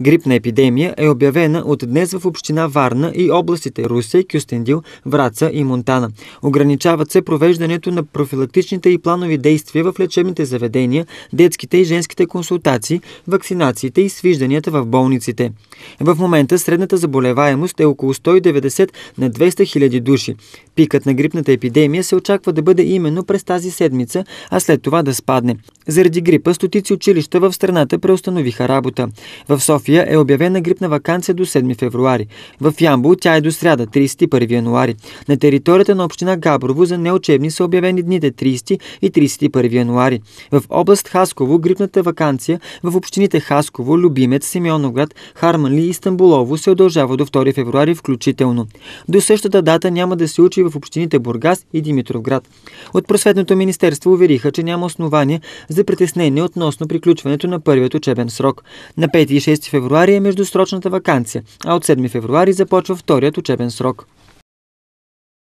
Грипна епидемия е обявена от днес в община Варна и областите Русе, Кюстендил, Враца и Монтана. Ограничават се провеждането на профилактичните и планови действия в лечебните заведения, детските и женските консултации, вакцинациите и свижданията в болниците. В момента средната заболеваемост е около 190 на 200 000 души. Пикът на грипната епидемия се очаква да бъде именно през тази седмица, а след това да спадне. Заради грипа стотици училища в страната преустановиха работа. В София София е обявена грипна вакансия до 7 февруари. В Ямбо, тя е до сряда, 31 януари. На територията на община Габрово за неучебни са обявени дните 30 и 31 януари. В област Хасково грипната вакансия в общините Хасково, Любимец, Симеоноград, Харманли и Стамбулово се удължава до 2 февруари включително. До същата дата няма да се учи в общините Бургас и Димитровград. От Просветното министерство увериха, че няма основания за притеснение относно приключването на първият учебен срок. На 5 и 6 февруари е междусрочната вакансия, а от 7 февруари започва вторият учебен срок.